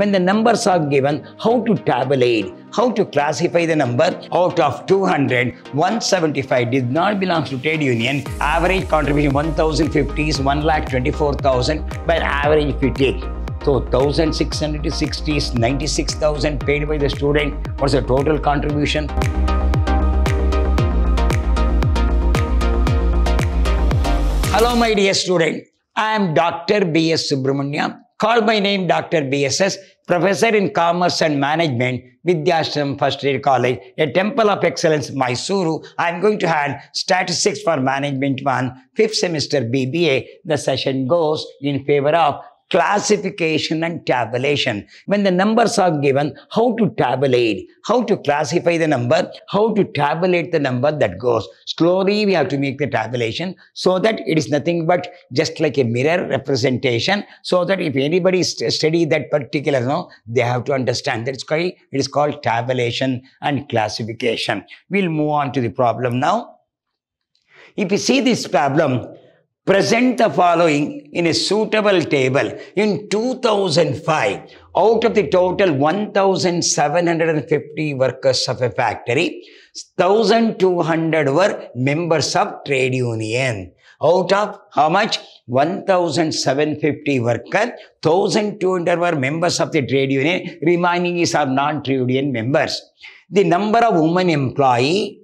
When the numbers are given, how to tabulate, how to classify the number out of 200, 175 did not belong to trade union. Average contribution 1050 is 1,24,000, but average if you take so 1,660 is 96,000 paid by the student. What's the total contribution? Hello, my dear student. I am Dr. B.S. Subramanyam. Call my name Dr. BSS, Professor in Commerce and Management, Vidyashram First Year College, a Temple of Excellence, Mysuru. I am going to hand Statistics for Management 1, 5th semester BBA. The session goes in favor of classification and tabulation. When the numbers are given, how to tabulate, how to classify the number, how to tabulate the number that goes. Slowly we have to make the tabulation so that it is nothing but just like a mirror representation so that if anybody st study that particular, no, they have to understand. it's why it is called tabulation and classification. We'll move on to the problem now. If you see this problem, present the following in a suitable table. In 2005, out of the total 1,750 workers of a factory, 1,200 were members of trade union. Out of how much? 1,750 workers, 1,200 were members of the trade union, remaining is of non-trade union members. The number of women employee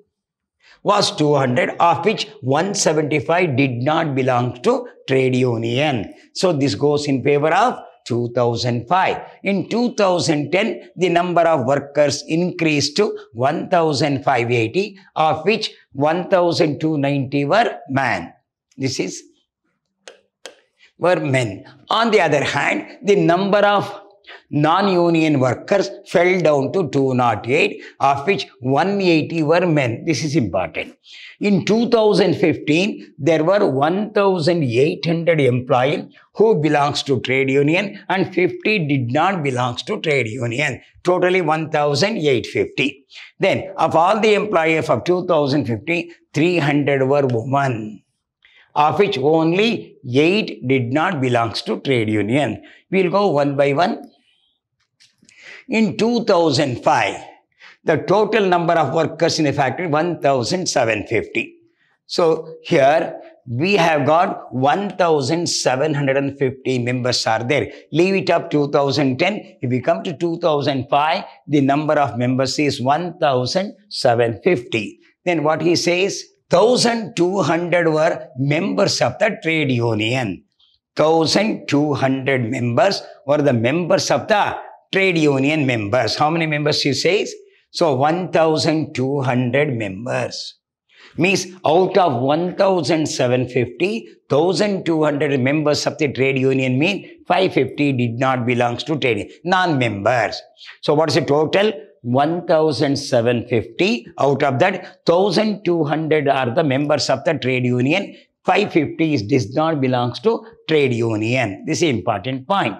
was 200 of which 175 did not belong to trade union. So this goes in favor of 2005. In 2010, the number of workers increased to 1,580 of which 1,290 were men. This is were men. On the other hand, the number of non-union workers fell down to 208, of which 180 were men. This is important. In 2015, there were 1,800 employees who belongs to trade union and 50 did not belongs to trade union. Totally 1,850. Then, of all the employees of 2015, 300 were women of which only 8 did not belongs to trade union. We will go one by one in 2005, the total number of workers in a factory 1750. So here we have got 1750 members are there. Leave it up 2010. If we come to 2005, the number of members is 1750. Then what he says, 1200 were members of the trade union. 1200 members were the members of the trade union members. How many members she says? So 1,200 members. Means out of 1,750, 1,200 members of the trade union mean 550 did not belongs to trade non-members. So what is the total? 1,750. Out of that, 1,200 are the members of the trade union. 550 is does not belongs to trade union. This is important point.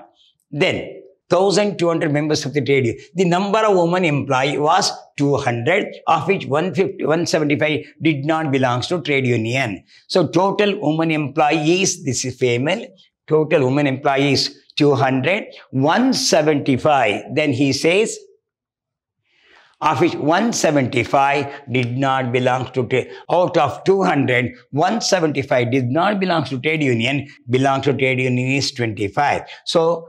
Then, 1,200 members of the trade union. The number of women employee was 200, of which 150, 175 did not belong to trade union. So total women employees, this is female, total women employees 200, 175. Then he says, of which 175 did not belong to trade. Out of 200, 175 did not belong to trade union, belong to trade union is 25. So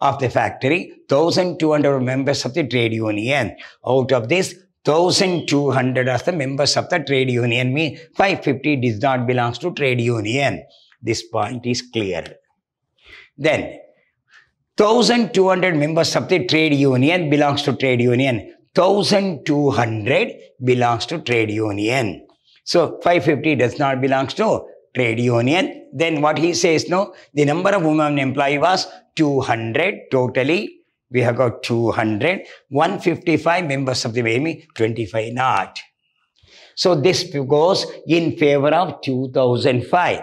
of the factory, 1,200 members of the trade union. Out of this, 1,200 are the members of the trade union. Me, 550 does not belongs to trade union. This point is clear. Then, 1,200 members of the trade union belongs to trade union. 1,200 belongs to trade union. So 550 does not belongs to trade union. Then what he says, no, the number of women employee was 200 totally. We have got 200, 155 members of the army, 25 not. So this goes in favor of 2005.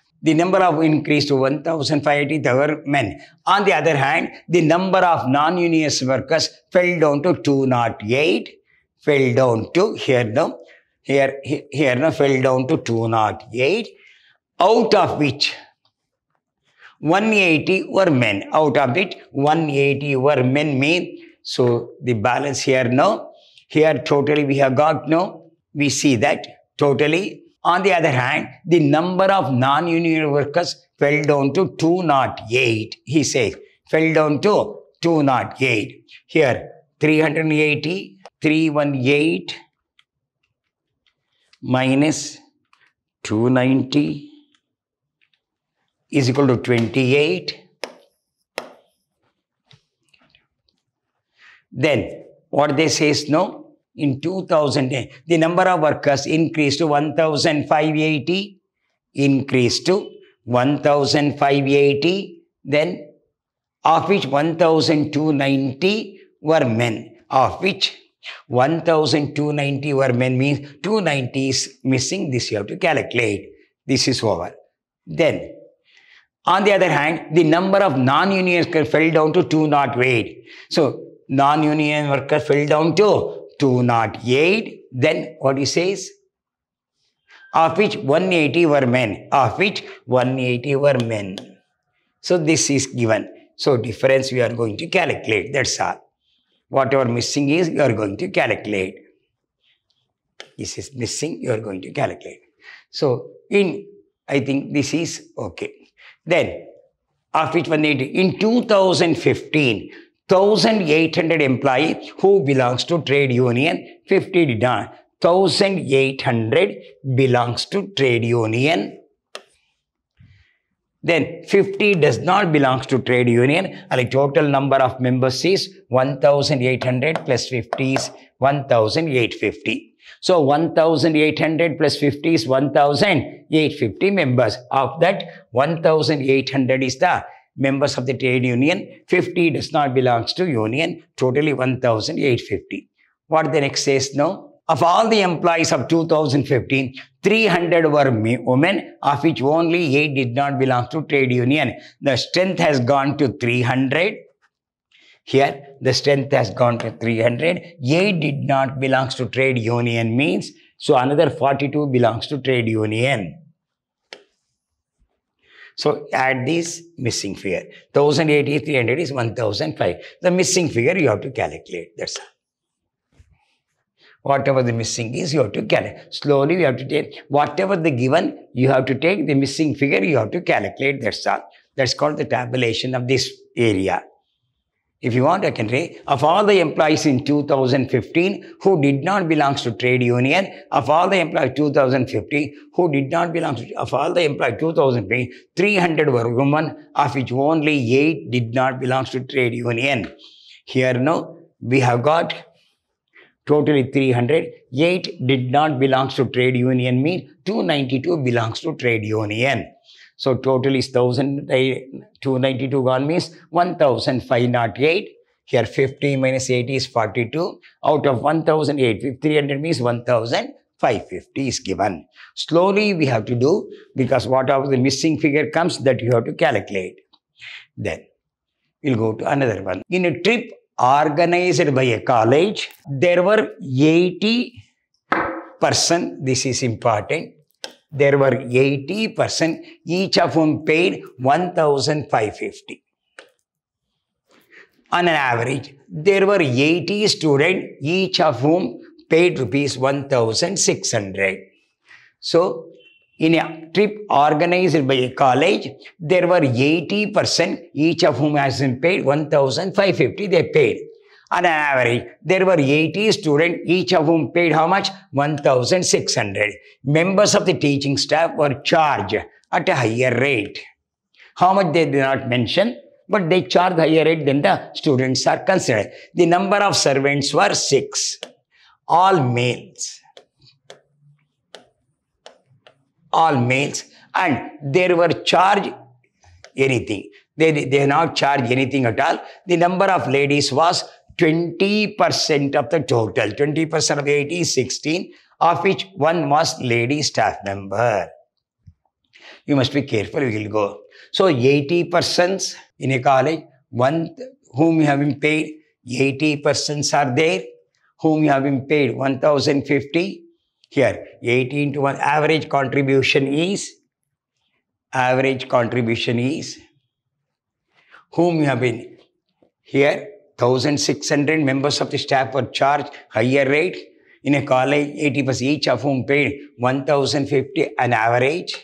the number of increased to 1,583 men. On the other hand, the number of non-unious workers fell down to 208, fell down to, here now, here, here now fell down to 208, out of which 180 were men. Out of it, 180 were men Men. So the balance here now, here totally we have got now, we see that totally on the other hand, the number of non-union workers fell down to 208, he says, fell down to 208. Here, 380, 318 minus 290 is equal to 28. Then what they say is no, in two thousand, the number of workers increased to 1,580, increased to 1,580, then of which 1,290 were men, of which 1,290 were men means 290 is missing. This you have to calculate. This is over. Then, on the other hand, the number of non-union workers fell down to 208. So, non-union workers fell down to do not oh then what he says? Of which 180 were men, of which 180 were men. So this is given. So difference we are going to calculate, that's all. Whatever missing is, you are going to calculate. This is missing, you are going to calculate. So in, I think this is okay. Then, of which 180, in 2015, 1,800 employee who belongs to trade union 50 not. 1,800 belongs to trade union. Then 50 does not belongs to trade union. And the total number of members is 1,800 plus 50 is 1,850. So 1800 plus 50 is 1850 members. Of that 1800 is the members of the trade union, 50 does not belong to union, totally 1,850. What the next says now? Of all the employees of 2015, 300 were women, of which only 8 did not belong to trade union. The strength has gone to 300. Here, the strength has gone to 300. 8 did not belongs to trade union means, so another 42 belongs to trade union. So add this missing figure. 1080, 300 is 1005. The missing figure you have to calculate. That's all. Whatever the missing is, you have to calculate. Slowly you have to take, whatever the given, you have to take the missing figure, you have to calculate. That's all. That's called the tabulation of this area. If you want, I can say, of all the employees in 2015 who did not belong to trade union, of all the employees 2015 who did not belong to, of all the employees 2015, 300 were women, of which only 8 did not belong to trade union. Here now, we have got totally 300, 8 did not belong to trade union means 292 belongs to trade union. So total is 1292 gone means 1508. Here 50 minus 80 is 42. Out of 1800, means 1550 is given. Slowly we have to do because whatever the missing figure comes that you have to calculate. Then we'll go to another one. In a trip organized by a college, there were 80 person, this is important, there were 80 percent each of whom paid 1,550. On an average, there were 80 students, each of whom paid rupees 1,600. So, in a trip organized by a college, there were 80 percent each of whom has been paid 1,550, they paid. On an average, there were 80 students, each of whom paid how much? 1,600. Members of the teaching staff were charged at a higher rate. How much they did not mention, but they charged higher rate than the students are considered. The number of servants were six, all males. All males. And they were charged anything. They, they did not charge anything at all. The number of ladies was 20% of the total, 20% of 80 is 16, of which one was lady staff member. You must be careful, we will go. So 80 persons in a college, one whom you have been paid, 80 persons are there, whom you have been paid 1050. Here, 18 to 1, average contribution is, average contribution is, whom you have been, here, 1,600 members of the staff were charged higher rate. In a college, 80 plus each of whom paid 1,050 an average.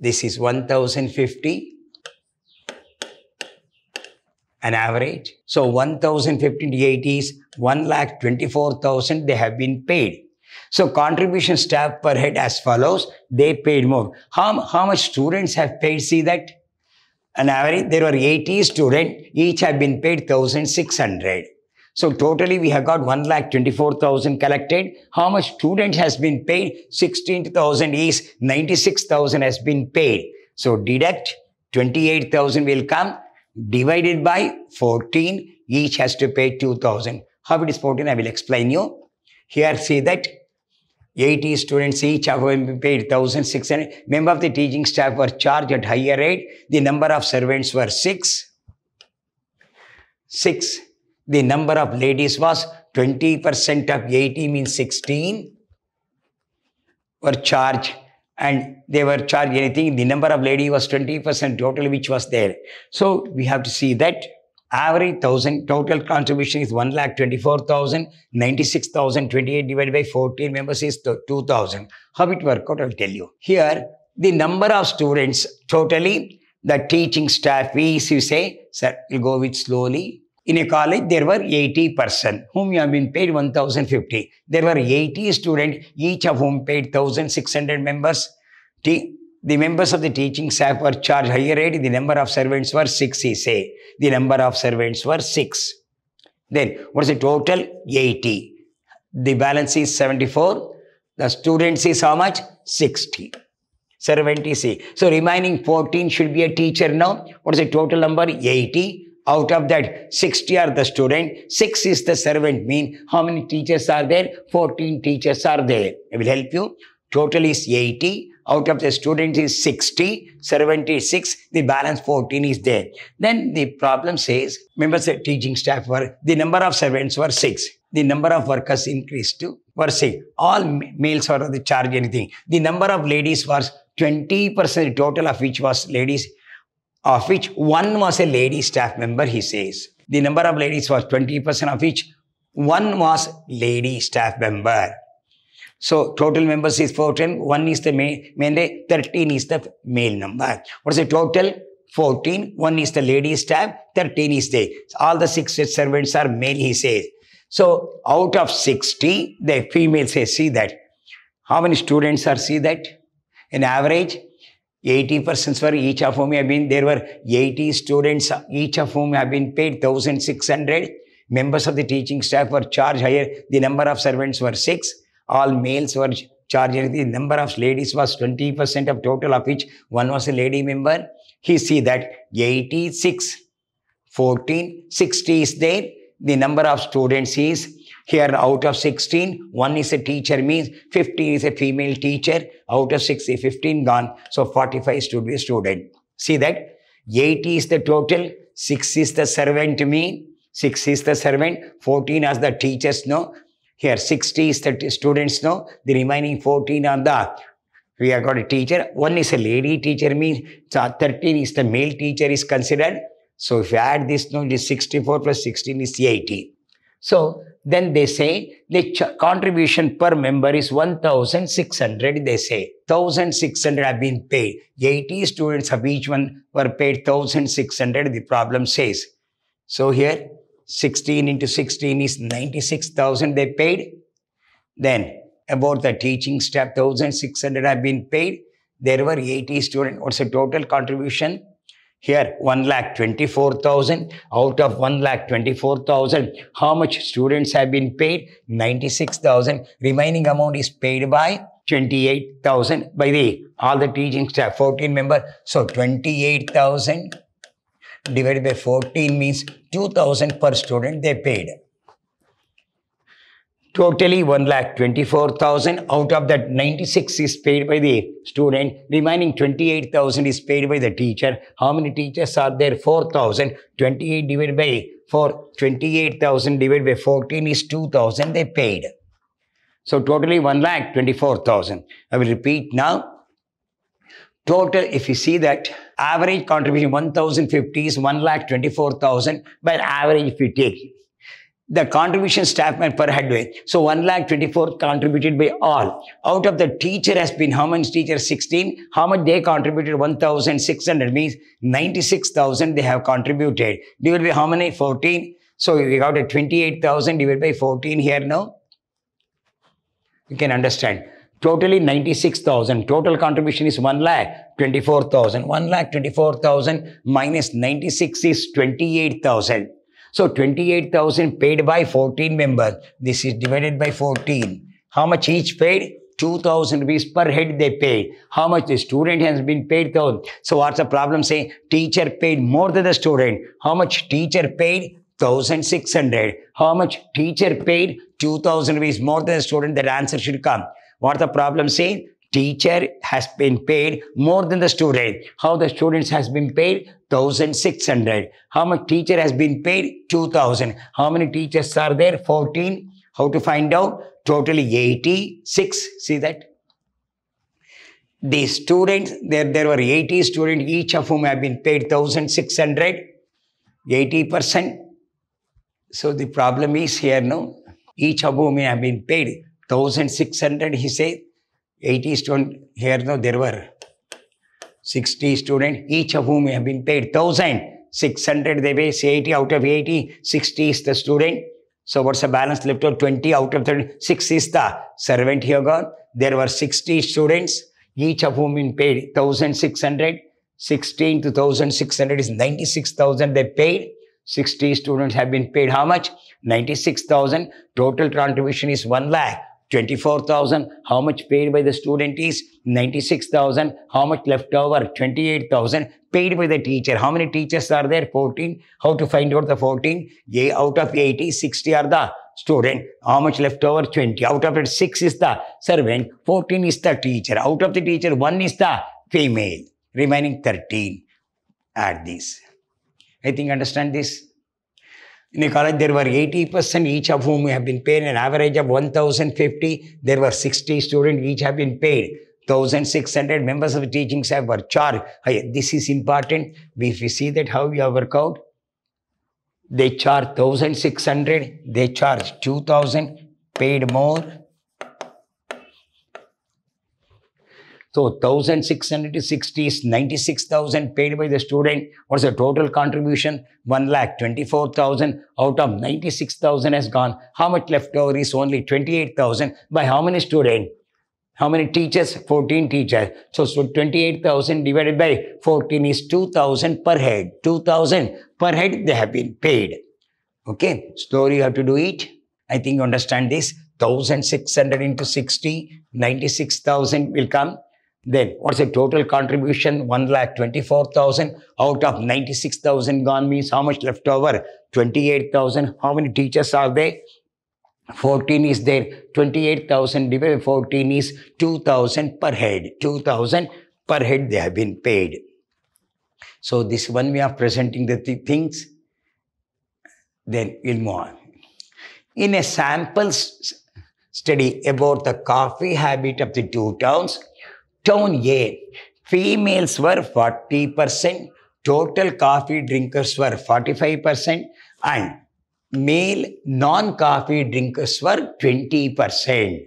This is 1,050 an average. So 1,050 to 80 is 24,000. they have been paid. So contribution staff per head as follows, they paid more. How, how much students have paid? See that an average, there were 80 students, each have been paid 1,600. So totally we have got 1,24,000 collected. How much student has been paid? 16,000 is 96,000 has been paid. So deduct 28,000 will come divided by 14. Each has to pay 2,000. How it is 14, I will explain you. Here see that 80 students each of them paid 1,600. Member of the teaching staff were charged at higher rate. The number of servants were six. Six. The number of ladies was 20% of 80 means 16 were charged and they were charged anything. The number of lady was 20% total which was there. So we have to see that Every thousand total contribution is 1 lakh twenty-four thousand ninety-six thousand twenty-eight divided by 14 members is 2,000 how it work out I'll tell you here the number of students totally the teaching staff fees you say sir you go with slowly in a college there were 80 person whom you have been paid 1050 there were 80 students each of whom paid 1600 members t the members of the teaching staff were charged higher rate. The number of servants were six, he say. The number of servants were six. Then, what is the total? 80. The balance is 74. The students is how much? 60. 70. So, remaining 14 should be a teacher now. What is the total number? 80. Out of that, 60 are the student, 6 is the servant mean. How many teachers are there? 14 teachers are there. I will help you. Total is 80 out of the students is 60, 76, the balance 14 is there. Then the problem says, members of teaching staff were, the number of servants were 6. The number of workers increased to were 6. All males were the charge anything. The number of ladies was 20% total of which was ladies, of which one was a lady staff member, he says. The number of ladies was 20% of which one was lady staff member. So total members is 14. One is the male, male 13 is the male number. What is the total? 14. One is the lady staff. 13 is the. All the six servants are male, he says. So out of 60, the female says, see that. How many students are see that? In average, 80 persons were each of whom have been, there were 80 students, each of whom have been paid 1,600. Members of the teaching staff were charged higher. The number of servants were six all males were charged. The number of ladies was 20% of total, of which one was a lady member. He see that 86, 14, 60 is there. The number of students is here out of 16, one is a teacher means 15 is a female teacher. Out of 60, 15 gone. So 45 should be a student. See that 80 is the total, 6 is the servant mean, 6 is the servant, 14 as the teachers know, here 60 30 students know The remaining 14 are the we have got a teacher. One is a lady teacher means 13 is the male teacher is considered. So if you add this note is 64 plus 16 is 80. So then they say the contribution per member is 1,600. They say 1,600 have been paid. 80 students of each one were paid 1,600. The problem says. So here 16 into 16 is 96,000 they paid. Then about the teaching staff, 1,600 have been paid. There were 80 students. What's the total contribution? Here, 1 lakh 24,000. Out of 1 lakh 24,000, how much students have been paid? 96,000. Remaining amount is paid by 28,000 by the all the teaching staff, 14 members. So 28,000 divided by 14 means 2000 per student they paid. Totally 1 lakh 24,000 out of that 96 is paid by the student remaining 28,000 is paid by the teacher. How many teachers are there? 4,000 28 divided by 4 28,000 divided by 14 is 2,000 they paid. So totally 1 lakh 24,000. I will repeat now Total, if you see that average contribution 1,050 is 1 lakh 24,000, but average if you take the contribution staff member per headway, So 1 lakh 24 contributed by all. Out of the teacher has been how much teacher 16? How much they contributed 1,600 means 96,000 they have contributed. Divided by how many? 14. So we got a 28,000 divided by 14 here now. You can understand totally 96,000. Total contribution is 1 lakh 24,000. 1 lakh 24,000 minus 96 is 28,000. So 28,000 paid by 14 members. This is divided by 14. How much each paid? 2000 rupees per head they paid. How much the student has been paid though? So what's the problem saying teacher paid more than the student? How much teacher paid? 1600. How much teacher paid? 2000 rupees more than the student. That answer should come. What the problem saying? Teacher has been paid more than the student. How the students has been paid? 1600. How much teacher has been paid? 2000. How many teachers are there? 14. How to find out? Totally 86. See that? The students, there, there were 80 students, each of whom have been paid 1600. 80%. So the problem is here now, each of whom have been paid 1600, he said, 80 students here, no, there were 60 students, each of whom have been paid 1,600. They pay 80 out of 80, 60 is the student. So what's the balance left out? 20 out of 30, 6 is the servant here gone. There were 60 students, each of whom been paid 1,600. 16 to 1,600 is 96,000 they paid. 60 students have been paid how much? 96,000. Total contribution is 1 lakh. 24,000. How much paid by the student is 96,000. How much left over? 28,000. Paid by the teacher. How many teachers are there? 14. How to find out the 14? Yeah, out of 80, 60 are the student. How much left over? 20. Out of it, 6 is the servant. 14 is the teacher. Out of the teacher, 1 is the female. Remaining 13. Add this. I think understand this in the college, there were 80% each of whom have been paid an average of 1,050. There were 60 students each have been paid. 1,600 members of the teaching staff were charged. This is important. If we see that how you work out, they charge 1,600, they charge 2,000, paid more, So 1,660 96,000 paid by the student. What's the total contribution? 1 lakh 24,000 out of 96,000 has gone. How much left over is only 28,000 by how many student? How many teachers? 14 teachers. So, so 28,000 divided by 14 is 2,000 per head. 2,000 per head they have been paid. Okay. Slowly you have to do it. I think you understand this. 1,600 into 60, 96,000 will come. Then what's the total contribution? 1,24,000 out of 96,000 gone means how much left over? 28,000. How many teachers are there? 14 is there. 28,000 divided by 14 is 2,000 per head. 2,000 per head they have been paid. So this one way of presenting the th things. Then we'll move on. In a sample study about the coffee habit of the two towns, Town A, females were 40%, total coffee drinkers were 45%, and male non-coffee drinkers were 20%.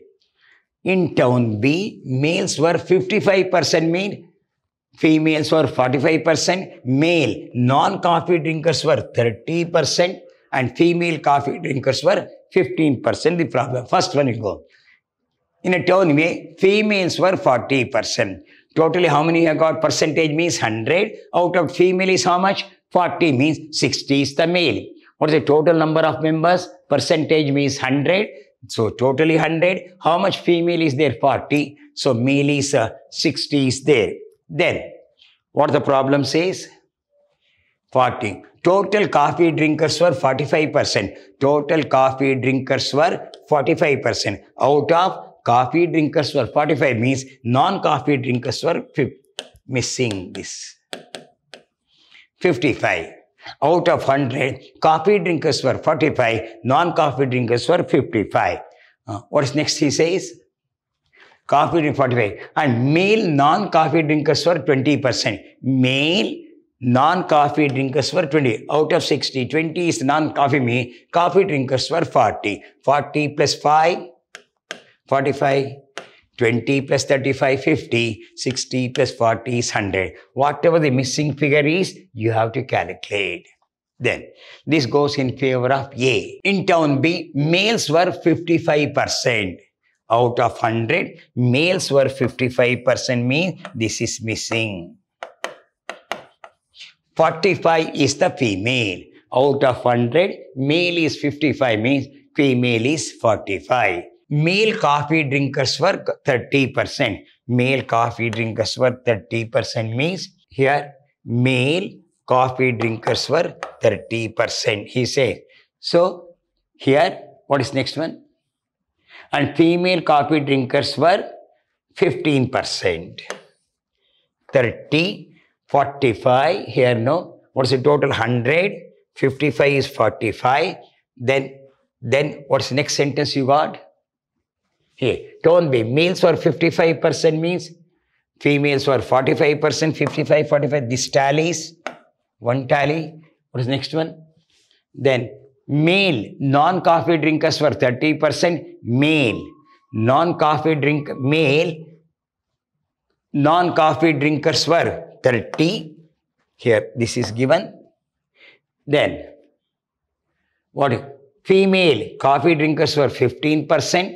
In town B, males were 55% mean, females were 45%, male non-coffee drinkers were 30%, and female coffee drinkers were 15%. The problem. First one you go in a town, females were 40%. Totally how many I got? Percentage means 100. Out of female is how much? 40 means 60 is the male. What is the total number of members? Percentage means 100. So totally 100. How much female is there? 40. So male is uh, 60 is there. Then what the problem says? 40. Total coffee drinkers were 45%. Total coffee drinkers were 45%. Out of coffee drinkers were 45 means non-coffee drinkers were missing this. 55. Out of 100, coffee drinkers were 45, non-coffee drinkers were 55. Uh, what is next he says? Coffee drink 45. And male non-coffee drinkers were 20%. Male non-coffee drinkers were 20. Out of 60, 20 is non-coffee me. Coffee drinkers were 40. 40 plus 5, 45, 20 plus 35, 50, 60 plus 40 is 100. Whatever the missing figure is, you have to calculate. Then, this goes in favor of A. In town B, males were 55%. Out of 100, males were 55% means this is missing. 45 is the female. Out of 100, male is 55 means female is 45 male coffee drinkers were 30%. Male coffee drinkers were 30% means here male coffee drinkers were 30%, he says. So here, what is next one? And female coffee drinkers were 15%. 30, 45, here no. What is the total? 100, 55 is 45. Then, then what's the next sentence you got? don't be males were 55% means females were 45%, 55, 45. This tallies, one tally. What is next one? Then male non-coffee drinkers were 30%, male non-coffee drink male non-coffee drinkers were 30. Here this is given. Then what female coffee drinkers were 15 percent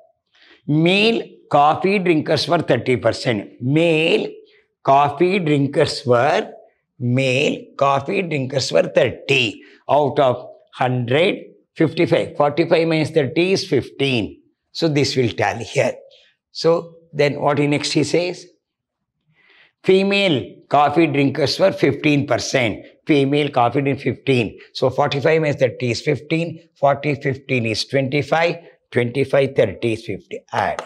Male coffee drinkers were 30%. Male coffee drinkers were male coffee drinkers were 30 out of 155. 45 minus 30 is 15. So this will tally here. So then what he next he says? Female coffee drinkers were 15%. Female coffee drink 15. So 45 minus 30 is 15. 40, 15 is 25. 25, 30 50. Add.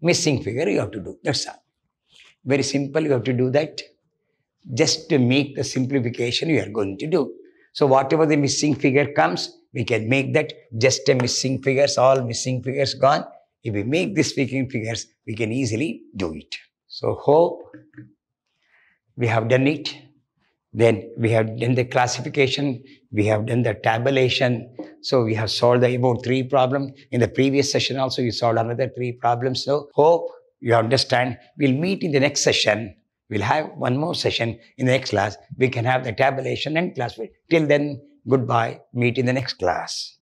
Missing figure you have to do. That's all. Very simple. You have to do that. Just to make the simplification you are going to do. So whatever the missing figure comes, we can make that just a missing figures, all missing figures gone. If we make these missing figures, we can easily do it. So hope we have done it. Then we have done the classification, we have done the tabulation. So we have solved the about three problems. In the previous session also, we solved another three problems. So hope you understand. We'll meet in the next session. We'll have one more session in the next class. We can have the tabulation and class. Till then, goodbye. Meet in the next class.